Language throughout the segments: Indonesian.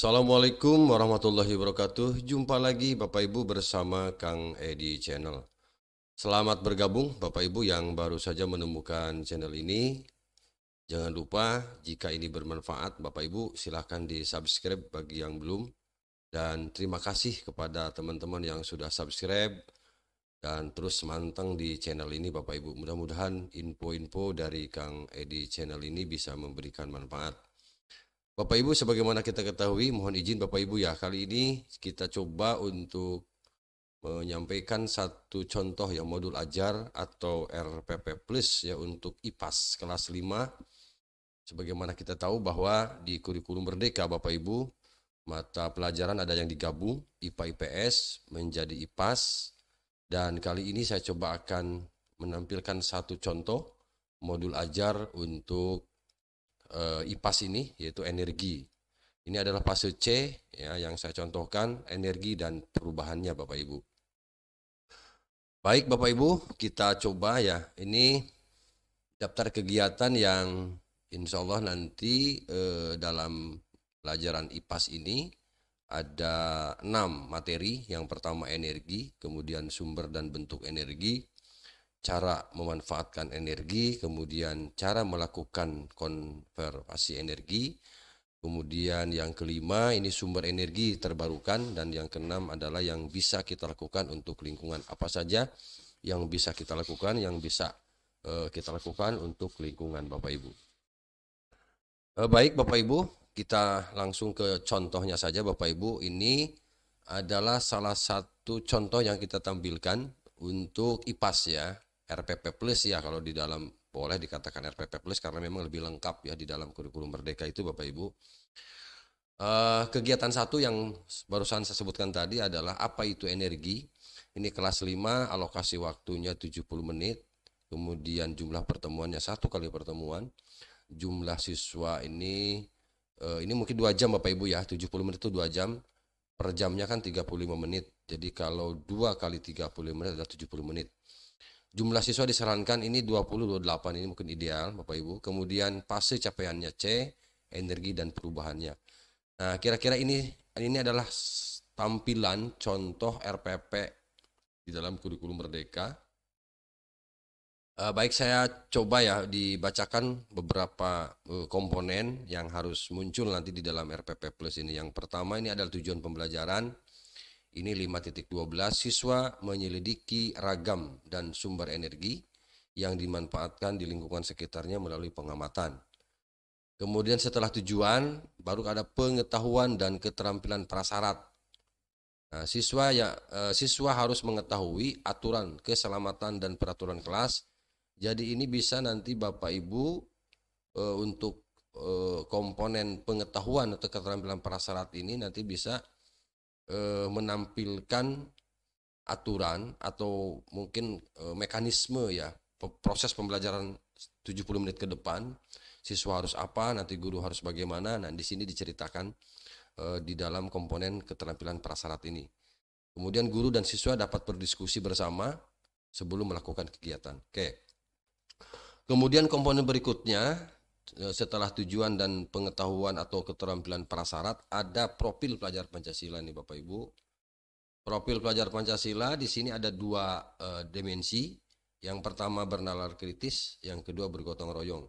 Assalamualaikum warahmatullahi wabarakatuh. Jumpa lagi Bapak Ibu bersama Kang Edi Channel. Selamat bergabung Bapak Ibu yang baru saja menemukan channel ini. Jangan lupa jika ini bermanfaat Bapak Ibu silahkan di subscribe bagi yang belum. Dan terima kasih kepada teman-teman yang sudah subscribe dan terus manteng di channel ini Bapak Ibu. Mudah-mudahan info-info dari Kang Edi channel ini bisa memberikan manfaat. Bapak Ibu sebagaimana kita ketahui mohon izin Bapak Ibu ya kali ini kita coba untuk menyampaikan satu contoh ya modul ajar atau RPP Plus ya untuk IPAS kelas 5 sebagaimana kita tahu bahwa di kurikulum merdeka Bapak Ibu mata pelajaran ada yang digabung IPA IPS menjadi IPAS dan kali ini saya coba akan menampilkan satu contoh modul ajar untuk uh, eh, IPAS ini yaitu energi. Ini adalah fase C ya yang saya contohkan energi dan perubahannya Bapak Ibu. Baik Bapak Ibu, kita coba ya. Ini daftar kegiatan yang insya Allah nanti eh, dalam pelajaran IPAS ini ada enam materi. Yang pertama energi, kemudian sumber dan bentuk energi, cara memanfaatkan energi, kemudian cara melakukan konversi energi, kemudian yang kelima ini sumber energi terbarukan, dan yang keenam adalah yang bisa kita lakukan untuk lingkungan apa saja yang bisa kita lakukan, yang bisa uh, kita lakukan untuk lingkungan Bapak Ibu. Uh, baik Bapak Ibu, kita langsung ke contohnya saja Bapak Ibu. Ini adalah salah satu contoh yang kita tampilkan untuk IPAS ya, RPP Plus ya kalau di dalam boleh dikatakan RPP Plus karena memang lebih lengkap ya di dalam kurikulum merdeka itu Bapak Ibu. Uh, kegiatan satu yang barusan saya sebutkan tadi adalah apa itu energi. Ini kelas 5 alokasi waktunya 70 menit, kemudian jumlah pertemuannya satu kali pertemuan. Jumlah siswa ini uh, ini mungkin dua jam Bapak Ibu ya, 70 menit itu dua jam. Per jamnya kan 35 menit. Jadi kalau dua kali 30 menit adalah 70 menit. Jumlah siswa disarankan ini 20-28 ini mungkin ideal Bapak Ibu. Kemudian fase capaiannya C, energi dan perubahannya. Nah, kira-kira ini ini adalah tampilan contoh RPP di dalam kurikulum Merdeka. Eh, baik saya coba ya dibacakan beberapa eh, komponen yang harus muncul nanti di dalam RPP Plus ini. Yang pertama ini adalah tujuan pembelajaran. Ini 5.12 siswa menyelidiki ragam dan sumber energi yang dimanfaatkan di lingkungan sekitarnya melalui pengamatan. Kemudian setelah tujuan baru ada pengetahuan dan keterampilan prasyarat. Nah, siswa ya eh, siswa harus mengetahui aturan keselamatan dan peraturan kelas. Jadi ini bisa nanti Bapak Ibu eh, untuk eh, komponen pengetahuan atau keterampilan prasyarat ini nanti bisa Eh, menampilkan aturan atau mungkin eh, mekanisme ya proses pembelajaran 70 menit ke depan siswa harus apa nanti guru harus bagaimana nah di sini diceritakan eh, di dalam komponen keterampilan prasyarat ini kemudian guru dan siswa dapat berdiskusi bersama sebelum melakukan kegiatan oke kemudian komponen berikutnya Eh, setelah tujuan dan pengetahuan atau keterampilan prasyarat ada profil pelajar Pancasila nih Bapak Ibu. Profil pelajar Pancasila di sini ada dua e, dimensi. Yang pertama bernalar kritis, yang kedua bergotong royong.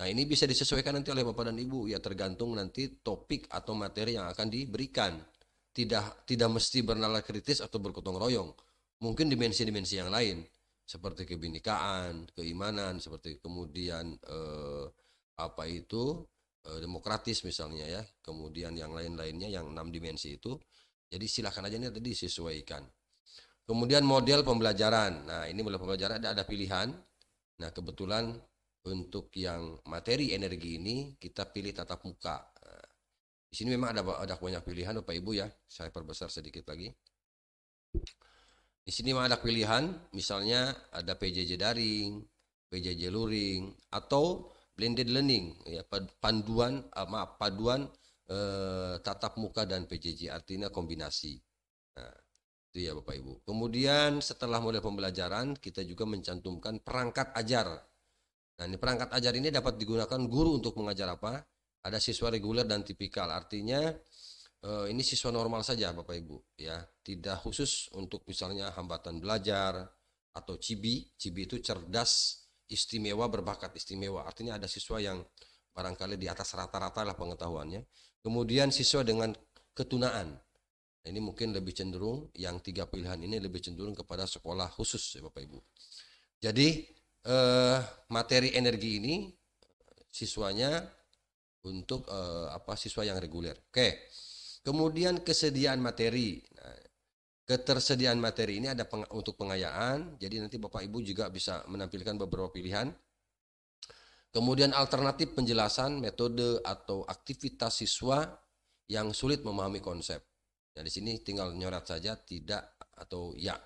Nah, ini bisa disesuaikan nanti oleh Bapak dan Ibu ya tergantung nanti topik atau materi yang akan diberikan. Tidak tidak mesti bernalar kritis atau bergotong royong. Mungkin dimensi-dimensi yang lain seperti kebinekaan, keimanan, seperti kemudian eh, apa itu eh, demokratis misalnya ya kemudian yang lain-lainnya yang enam dimensi itu jadi silahkan aja ini tadi sesuaikan kemudian model pembelajaran nah ini model pembelajaran ada, ada pilihan nah kebetulan untuk yang materi energi ini kita pilih tatap muka nah, di sini memang ada ada banyak pilihan bapak ibu ya saya perbesar sedikit lagi di sini memang ada pilihan misalnya ada PJJ daring PJJ luring atau blended learning ya panduan uh, maaf paduan uh, tatap muka dan PJJ artinya kombinasi. Nah, itu ya Bapak Ibu. Kemudian setelah mulai pembelajaran kita juga mencantumkan perangkat ajar. Nah, ini perangkat ajar ini dapat digunakan guru untuk mengajar apa? Ada siswa reguler dan tipikal. Artinya eh, ini siswa normal saja Bapak Ibu ya, tidak khusus untuk misalnya hambatan belajar atau cibi. Cibi itu cerdas istimewa berbakat istimewa artinya ada siswa yang barangkali di atas rata-rata lah pengetahuannya kemudian siswa dengan ketunaan ini mungkin lebih cenderung yang tiga pilihan ini lebih cenderung kepada sekolah khusus ya bapak ibu jadi eh, materi energi ini siswanya untuk eh, apa siswa yang reguler oke kemudian kesediaan materi nah, ketersediaan materi ini ada peng, untuk pengayaan, jadi nanti Bapak Ibu juga bisa menampilkan beberapa pilihan. Kemudian alternatif penjelasan, metode atau aktivitas siswa yang sulit memahami konsep. Nah, di sini tinggal nyorot saja tidak atau ya.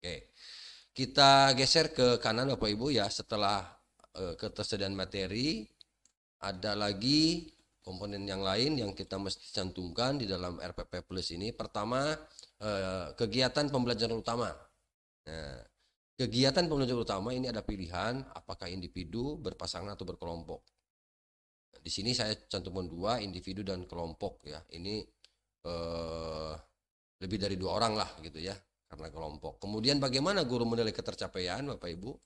Oke. Kita geser ke kanan Bapak Ibu ya setelah uh, ketersediaan materi ada lagi komponen yang lain yang kita mesti cantumkan di dalam RPP Plus ini pertama eh, kegiatan pembelajaran utama nah, kegiatan pembelajaran utama ini ada pilihan apakah individu berpasangan atau berkelompok nah, di sini saya cantumkan dua individu dan kelompok ya ini eh, lebih dari dua orang lah gitu ya karena kelompok kemudian bagaimana guru menilai ketercapaian bapak ibu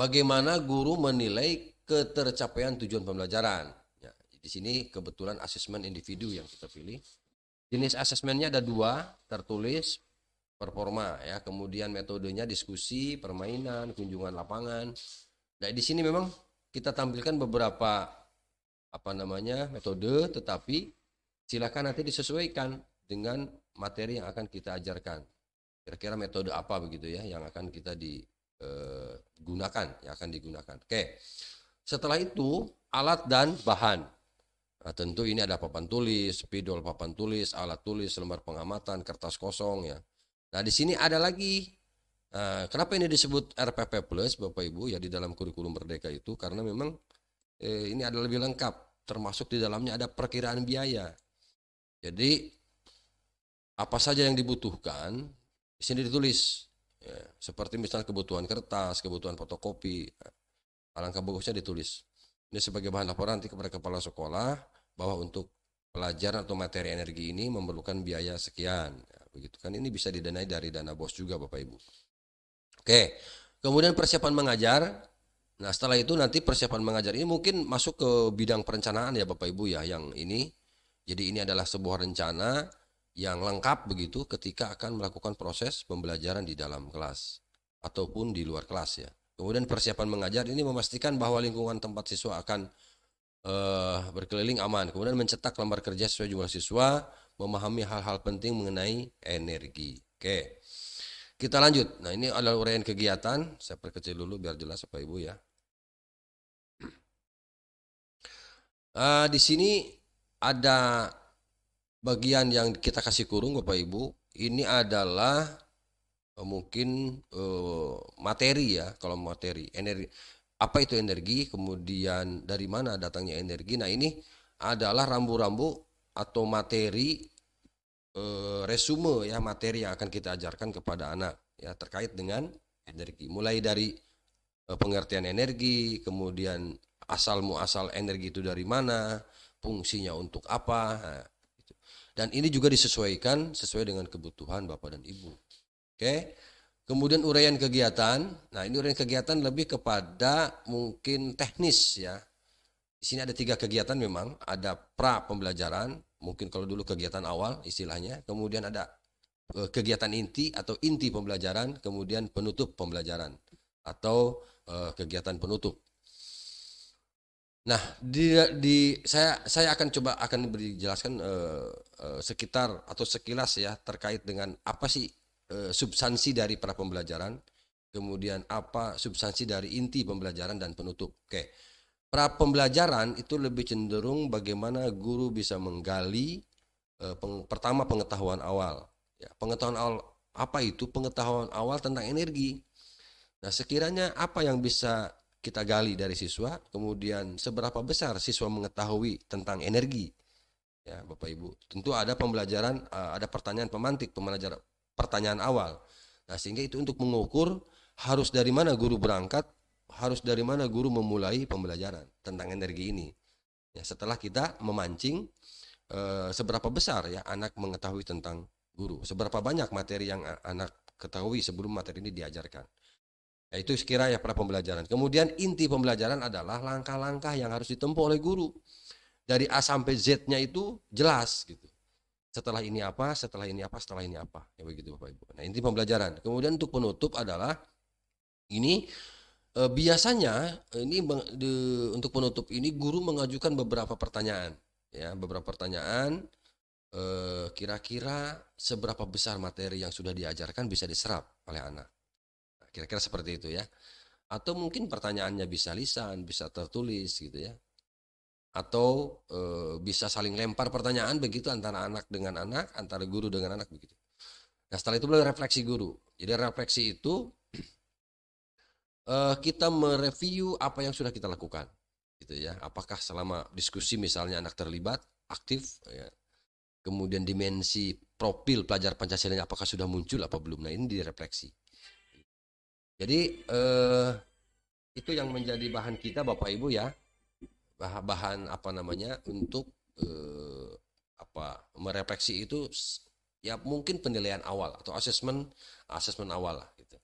bagaimana guru menilai ketercapaian tujuan pembelajaran di sini kebetulan asesmen individu yang kita pilih. Jenis asesmennya ada dua, tertulis, performa ya, kemudian metodenya diskusi, permainan, kunjungan lapangan. Nah, di sini memang kita tampilkan beberapa apa namanya metode, tetapi silakan nanti disesuaikan dengan materi yang akan kita ajarkan. Kira-kira metode apa begitu ya yang akan kita eh, gunakan yang akan digunakan. Oke. Setelah itu alat dan bahan. Nah, tentu ini ada papan tulis, spidol papan tulis, alat tulis, lembar pengamatan, kertas kosong ya. Nah, di sini ada lagi. Nah, kenapa ini disebut RPP Plus, Bapak Ibu? Ya di dalam kurikulum Merdeka itu karena memang eh, ini ada lebih lengkap, termasuk di dalamnya ada perkiraan biaya. Jadi apa saja yang dibutuhkan di sini ditulis. Ya, seperti misalnya kebutuhan kertas, kebutuhan fotokopi, ah, alangkah bagusnya ditulis. Ini sebagai bahan laporan nanti kepada kepala sekolah bahwa untuk pelajaran atau materi energi ini memerlukan biaya sekian. Ya, begitu kan ini bisa didanai dari dana bos juga Bapak Ibu. Oke, kemudian persiapan mengajar. Nah setelah itu nanti persiapan mengajar ini mungkin masuk ke bidang perencanaan ya Bapak Ibu ya yang ini. Jadi ini adalah sebuah rencana yang lengkap begitu ketika akan melakukan proses pembelajaran di dalam kelas ataupun di luar kelas ya. Kemudian persiapan mengajar ini memastikan bahwa lingkungan tempat siswa akan uh, berkeliling aman. Kemudian mencetak lembar kerja sesuai jumlah siswa, memahami hal-hal penting mengenai energi. Oke. Kita lanjut. Nah, ini adalah uraian kegiatan. Saya perkecil dulu biar jelas Bapak Ibu ya. Uh, di sini ada bagian yang kita kasih kurung Bapak Ibu. Ini adalah eh, mungkin uh, materi ya kalau materi energi apa itu energi, kemudian dari mana datangnya energi. Nah, ini adalah rambu-rambu atau materi e, resume ya materi yang akan kita ajarkan kepada anak ya terkait dengan energi. Mulai dari e, pengertian energi, kemudian asal muasal energi itu dari mana, fungsinya untuk apa. Nah, Dan ini juga disesuaikan sesuai dengan kebutuhan Bapak dan Ibu. Oke. Okay? Kemudian uraian kegiatan. Nah, ini uraian kegiatan lebih kepada mungkin teknis ya. Di sini ada tiga kegiatan memang. Ada pra pembelajaran, mungkin kalau dulu kegiatan awal istilahnya. Kemudian ada eh, kegiatan inti atau inti pembelajaran, kemudian penutup pembelajaran atau eh, kegiatan penutup. Nah, di, di saya saya akan coba akan dijelaskan uh, uh, sekitar atau sekilas ya terkait dengan apa sih Eh, substansi dari pra pembelajaran, kemudian apa substansi dari inti pembelajaran dan penutup. Oke. Pra pembelajaran itu lebih cenderung bagaimana guru bisa menggali eh, peng, pertama pengetahuan awal. Ya, pengetahuan awal apa itu? Pengetahuan awal tentang energi. Nah, sekiranya apa yang bisa kita gali dari siswa, kemudian seberapa besar siswa mengetahui tentang energi? ya Bapak Ibu. Tentu ada pembelajaran, eh, ada pertanyaan pemantik pembelajaran pertanyaan awal. Nah, sehingga itu untuk mengukur harus dari mana guru berangkat, harus dari mana guru memulai pembelajaran tentang energi ini. Ya, setelah kita memancing e, seberapa besar ya anak mengetahui tentang guru, seberapa banyak materi yang anak ketahui sebelum materi ini diajarkan. Ya, itu sekiranya pra pembelajaran. Kemudian inti pembelajaran adalah langkah-langkah yang harus ditempuh oleh guru. Dari A sampai Z-nya itu jelas gitu setelah ini apa, setelah ini apa, setelah ini apa. Ya begitu Bapak Ibu. Nah, inti pembelajaran. Kemudian untuk penutup adalah ini e, biasanya ini de, untuk penutup ini guru mengajukan beberapa pertanyaan, ya, beberapa pertanyaan e, kira-kira seberapa besar materi yang sudah diajarkan bisa diserap oleh anak. Nah, kira-kira seperti itu ya. Atau mungkin pertanyaannya bisa lisan, bisa tertulis gitu ya atau e, bisa saling lempar pertanyaan begitu antara anak dengan anak, antara guru dengan anak begitu. Nah setelah itu belajar refleksi guru. Jadi refleksi itu e, kita mereview apa yang sudah kita lakukan, gitu ya. Apakah selama diskusi misalnya anak terlibat, aktif, ya. kemudian dimensi profil pelajar Pancasila apakah sudah muncul apa belum? Nah ini direfleksi. Jadi eh, itu yang menjadi bahan kita Bapak Ibu ya bahan, bahan apa namanya untuk eh, apa merefleksi itu ya mungkin penilaian awal atau asesmen asesmen awal lah gitu.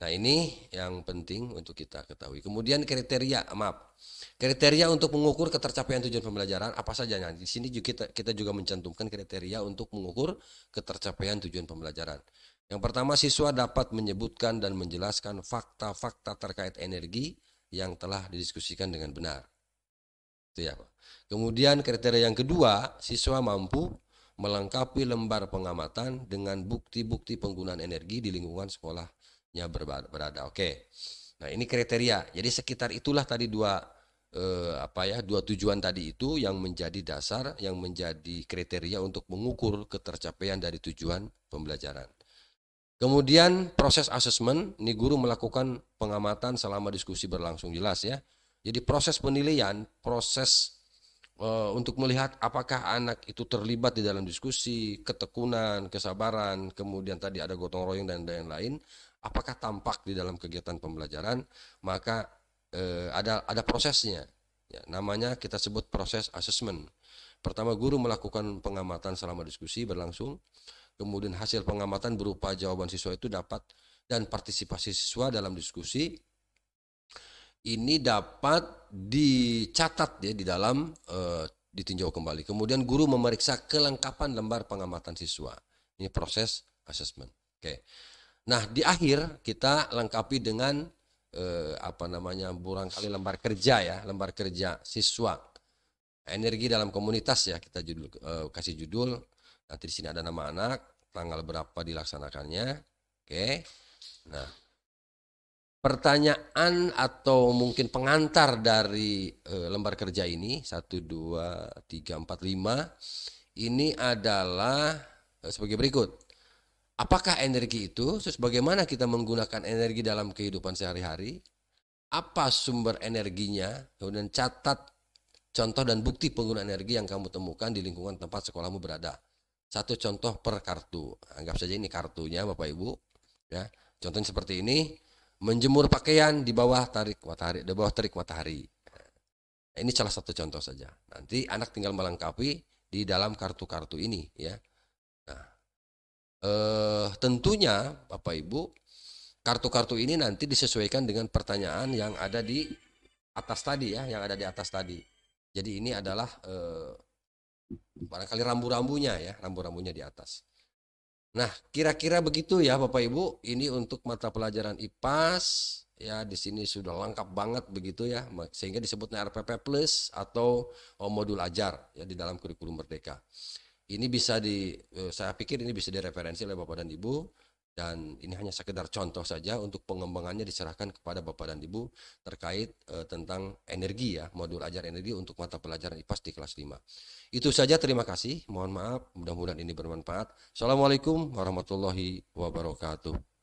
Nah ini yang penting untuk kita ketahui. Kemudian kriteria, maaf, kriteria untuk mengukur ketercapaian tujuan pembelajaran apa saja. Nah, di sini juga kita, kita juga mencantumkan kriteria untuk mengukur ketercapaian tujuan pembelajaran. Yang pertama, siswa dapat menyebutkan dan menjelaskan fakta-fakta terkait energi yang telah didiskusikan dengan benar. Itu ya. Kemudian kriteria yang kedua, siswa mampu melengkapi lembar pengamatan dengan bukti-bukti penggunaan energi di lingkungan sekolahnya berada. Oke. Nah, ini kriteria. Jadi sekitar itulah tadi dua eh, apa ya, dua tujuan tadi itu yang menjadi dasar, yang menjadi kriteria untuk mengukur ketercapaian dari tujuan pembelajaran. Kemudian proses asesmen, ini guru melakukan pengamatan selama diskusi berlangsung jelas ya. Jadi proses penilaian, proses uh, untuk melihat apakah anak itu terlibat di dalam diskusi, ketekunan, kesabaran, kemudian tadi ada gotong royong dan lain-lain, apakah tampak di dalam kegiatan pembelajaran, maka uh, ada ada prosesnya. Ya, namanya kita sebut proses assessment. Pertama guru melakukan pengamatan selama diskusi berlangsung, kemudian hasil pengamatan berupa jawaban siswa itu dapat dan partisipasi siswa dalam diskusi ini dapat dicatat ya di dalam e, ditinjau kembali. Kemudian guru memeriksa kelengkapan lembar pengamatan siswa. Ini proses assessment. Oke. Nah, di akhir kita lengkapi dengan eh, apa namanya? barangkali lembar kerja ya, lembar kerja siswa. Energi dalam komunitas ya kita judul e, kasih judul. Nanti di sini ada nama anak, tanggal berapa dilaksanakannya. Oke. Nah, pertanyaan atau mungkin pengantar dari uh, lembar kerja ini satu dua tiga empat lima ini adalah uh, sebagai berikut. Apakah energi itu? Terus bagaimana kita menggunakan energi dalam kehidupan sehari-hari? Apa sumber energinya? Kemudian catat contoh dan bukti penggunaan energi yang kamu temukan di lingkungan tempat sekolahmu berada. Satu contoh per kartu. Anggap saja ini kartunya Bapak Ibu. Ya, contohnya seperti ini menjemur pakaian di bawah tarik matahari, di bawah terik matahari. Nah, ini salah satu contoh saja. Nanti anak tinggal melengkapi di dalam kartu-kartu ini ya. Nah, eh, tentunya Bapak Ibu kartu-kartu ini nanti disesuaikan dengan pertanyaan yang ada di atas tadi ya, yang ada di atas tadi. Jadi ini adalah eh, barangkali rambu-rambunya ya, rambu-rambunya di atas. Nah, kira-kira begitu ya Bapak Ibu, ini untuk mata pelajaran IPAS ya di sini sudah lengkap banget begitu ya sehingga disebutnya RPP Plus atau eh, modul ajar ya di dalam kurikulum merdeka. Ini bisa di eh, saya pikir ini bisa direferensi oleh Bapak dan Ibu dan ini hanya sekedar contoh saja untuk pengembangannya diserahkan kepada Bapak dan Ibu terkait e, tentang energi ya, modul ajar energi untuk mata pelajaran IPAS di kelas 5. Itu saja terima kasih, mohon maaf, mudah-mudahan ini bermanfaat. Assalamualaikum warahmatullahi wabarakatuh.